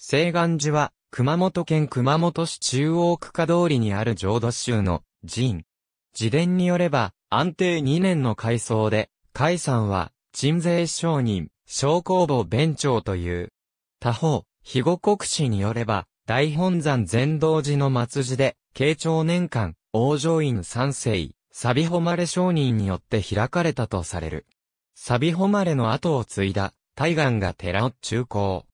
西岸寺は、熊本県熊本市中央区下通りにある浄土宗の寺院。自伝によれば、安定2年の改装で、海山は、鎮西商人、商工房弁長という。他方、肥後国史によれば、大本山全道寺の末寺で、慶長年間、王上院三世、サビホマレ商人によって開かれたとされる。サビホマレの後を継いだ、大岩が寺を中高。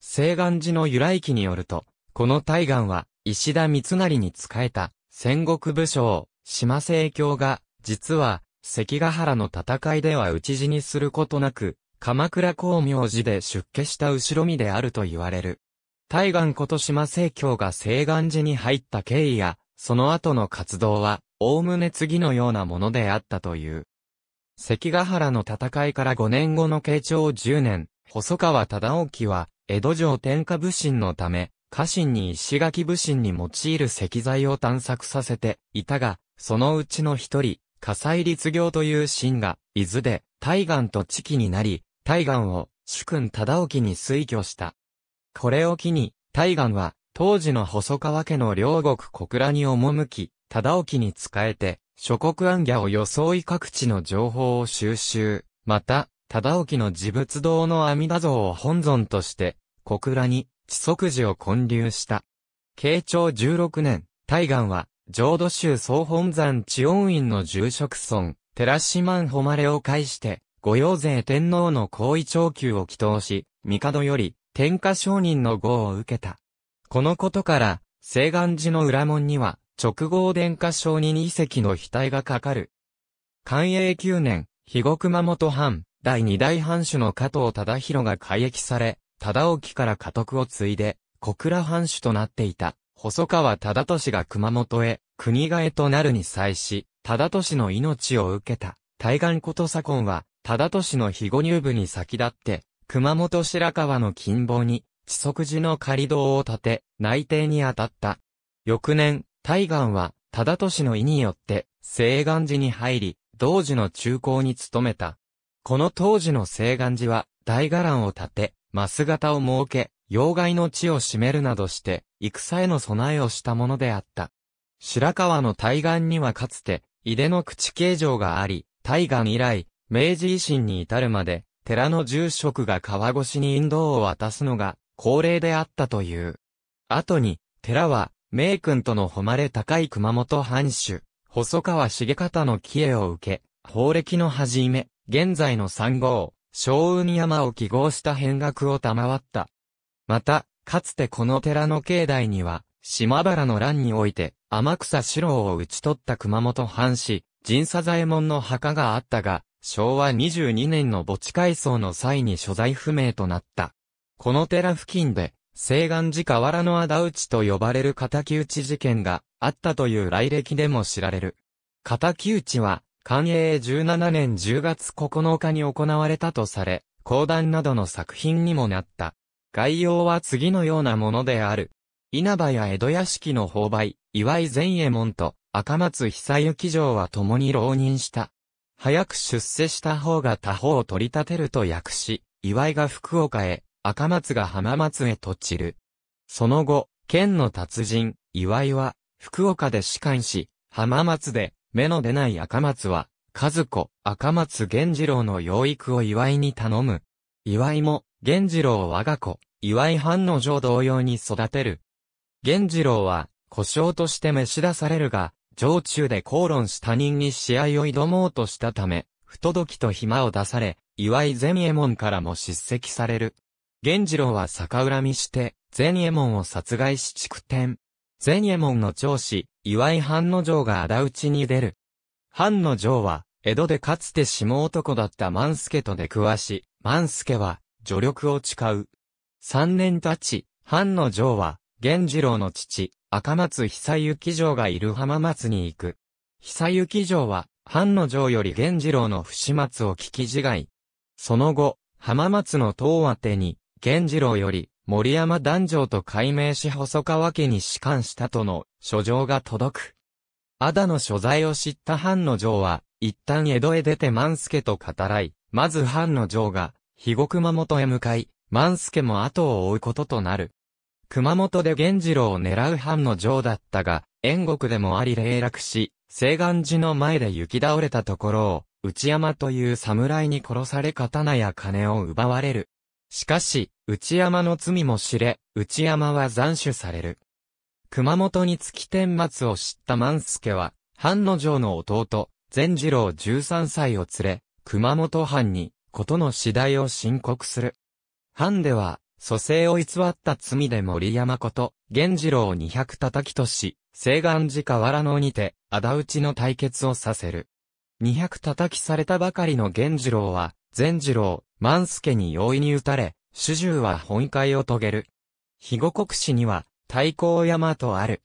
西岸寺の由来記によると、この大岩は、石田三成に仕えた、戦国武将、島聖教が、実は、関ヶ原の戦いでは討ち死にすることなく、鎌倉光明寺で出家した後ろ身であると言われる。大岩こと島聖教が西岸寺に入った経緯や、その後の活動は、おおむね次のようなものであったという。関ヶ原の戦いから5年後の慶長10年、細川忠興は、江戸城天下武神のため、家臣に石垣武神に用いる石材を探索させていたが、そのうちの一人、火災立業という神が、伊豆で、大岩と地期になり、大岩を、主君忠興に推挙した。これを機に、大岩は、当時の細川家の両国小倉に赴き、忠興に仕えて、諸国暗夜を装い各地の情報を収集。また、忠興の自仏堂の阿弥陀像を本尊として、小倉に、地足寺を建立した。慶長16年、大願は、浄土宗総本山地温院の住職村、寺島ん誉れを介して、御用税天皇の皇位長久を祈祷し、帝より、天下承認の号を受けた。このことから、西岸寺の裏門には、直後、殿下承認遺跡の額がかかる。寛永9年、肥後熊本藩、第二代藩主の加藤忠宏が改役され、忠興から家督を継いで、小倉藩主となっていた、細川忠俊が熊本へ、国替えとなるに際し、忠俊の命を受けた、対岸こと左近は、忠俊の肥後入部に先立って、熊本白川の近傍に、地足寺の仮堂を建て、内定に当たった。翌年、大岸は、忠俊の意によって、西岸寺に入り、同時の中高に勤めた。この当時の西岸寺は、大伽藍を建て、マス型を設け、妖怪の地を占めるなどして、戦への備えをしたものであった。白川の対岸にはかつて、井出の口形状があり、対岸以来、明治維新に至るまで、寺の住職が川越しに引導を渡すのが、恒例であったという。後に、寺は、名君との誉れ高い熊本藩主、細川重方の帰依を受け、法暦の始め、現在の三号、小雲山を記号した変額を賜った。また、かつてこの寺の境内には、島原の乱において、天草四郎を討ち取った熊本藩士、神佐左衛門の墓があったが、昭和22年の墓地改装の際に所在不明となった。この寺付近で、西岸寺河原の仇討ちと呼ばれる仇討ち事件があったという来歴でも知られる。仇討ちは、寛永17年10月9日に行われたとされ、講談などの作品にもなった。概要は次のようなものである。稲葉や江戸屋敷の放売、岩井善衛門と赤松久幸城は共に浪人した。早く出世した方が他方を取り立てると訳し、岩井が福岡へ、赤松が浜松へと散る。その後、県の達人、岩井は、福岡で士官し、浜松で、目の出ない赤松は、和子、赤松源次郎の養育を祝いに頼む。祝いも、源次郎を我が子、祝い藩の女同様に育てる。源次郎は、故障として召し出されるが、常中で口論した人に試合を挑もうとしたため、不届きと暇を出され、いゼ善右衛門からも叱責される。源次郎は逆恨みして、善右衛門を殺害し築ゼ善右衛門の長子、岩井藩の城が仇討ちに出る。藩の城は、江戸でかつて下男だった万助と出くわし、万助は、助力を誓う。三年経ち、藩の城は、源次郎の父、赤松久行城がいる浜松に行く。久行城は、藩の城より源次郎の不始末を聞き違い。その後、浜松の塔宛に、源次郎より、森山壇上と改名し細川家に仕官したとの書状が届く。アダの所在を知った藩の城は、一旦江戸へ出て万助と語らい、まず藩の城が、肥後熊本へ向かい、万助も後を追うこととなる。熊本で源次郎を狙う藩の城だったが、縁国でもあり霊落し、西岸寺の前で行き倒れたところを、内山という侍に殺され刀や金を奪われる。しかし、内山の罪も知れ、内山は斬首される。熊本につき天末を知った万助は、藩の城の弟、善次郎13歳を連れ、熊本藩に、ことの次第を申告する。藩では、蘇生を偽った罪で森山こと、源次郎200叩きとし、西岸寺河原野にて、仇討ちの対決をさせる。200叩きされたばかりの源次郎は、善次郎、万助に容易に打たれ、主従は本会を遂げる。肥後国史には、太閤山とある。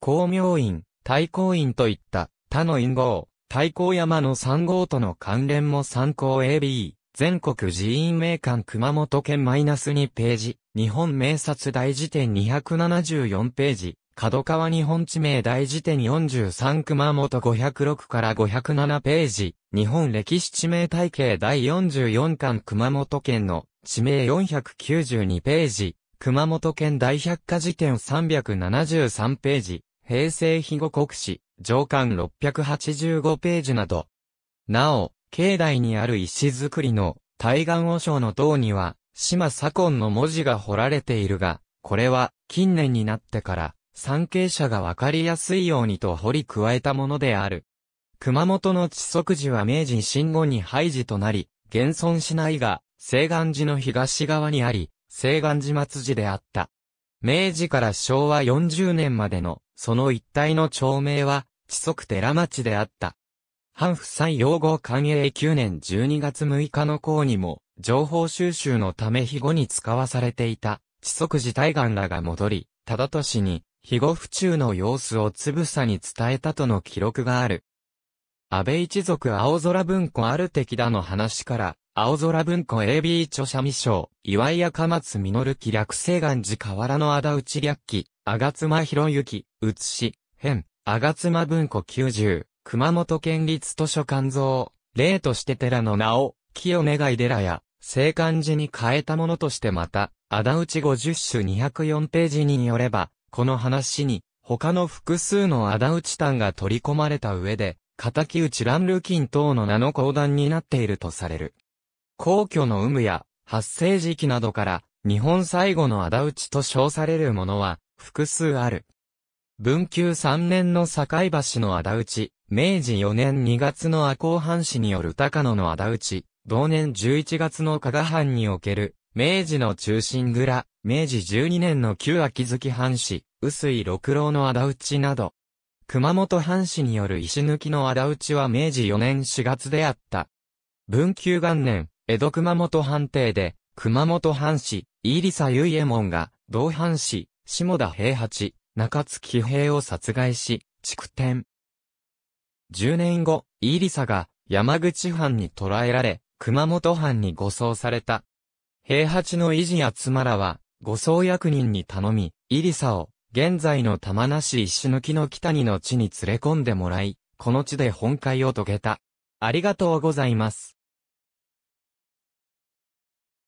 光明院、太閤院といった他の院号、太閤山の3号との関連も参考 AB、全国寺院名館熊本県マイナス2ページ、日本名刹大辞典274ページ、角川日本地名大辞典43熊本506から507ページ、日本歴史地名体系第44巻熊本県の地名492ページ、熊本県大百科事典373ページ、平成肥後国史、上巻685ページなど。なお、境内にある石造りの対岸和尚の塔には、島左近の文字が彫られているが、これは近年になってから参詣者がわかりやすいようにと掘り加えたものである。熊本の地足寺は明治新後に廃寺となり、現存しないが、西岸寺の東側にあり、西岸寺末寺であった。明治から昭和40年までの、その一帯の町名は、地足寺町であった。反夫妻用語官営9年12月6日の項にも、情報収集のため日後に使わされていた、地足寺大岸らが戻り、ただに、肥後府中の様子をつぶさに伝えたとの記録がある。安倍一族青空文庫ある敵だの話から、青空文庫 AB 著者未章、岩井赤松実紀、略西願寺河原の仇討ち略記、あがつまひろゆき、うつし、編、あがつま文庫90、熊本県立図書館像、例として寺の名を、清願い寺や、聖漢寺に変えたものとしてまた、仇討ち50種204ページによれば、この話に、他の複数の仇討ち団が取り込まれた上で、敵討ち乱キン等の名の講段になっているとされる。皇居の有無や発生時期などから、日本最後の仇討ちと称されるものは、複数ある。文久3年の境橋の仇討ち、明治4年2月の赤穂藩士による高野の仇討ち、同年11月の加賀藩における、明治の中心蔵、明治12年の旧秋月藩士、臼井六郎の仇討ちなど、熊本藩士による石抜きの仇討ちは明治4年4月であった。文久元年、江戸熊本藩邸で、熊本藩士、飯里佐エ衛門が、同藩士、下田平八、中津喜平を殺害し、築天。10年後、飯里佐が、山口藩に捕らえられ、熊本藩に護送された。平八の維持や妻らは、護送役人に頼み、イリサを現在の玉名市石抜の北にの地に連れ込んでもらい、この地で本会を遂げた。ありがとうございます。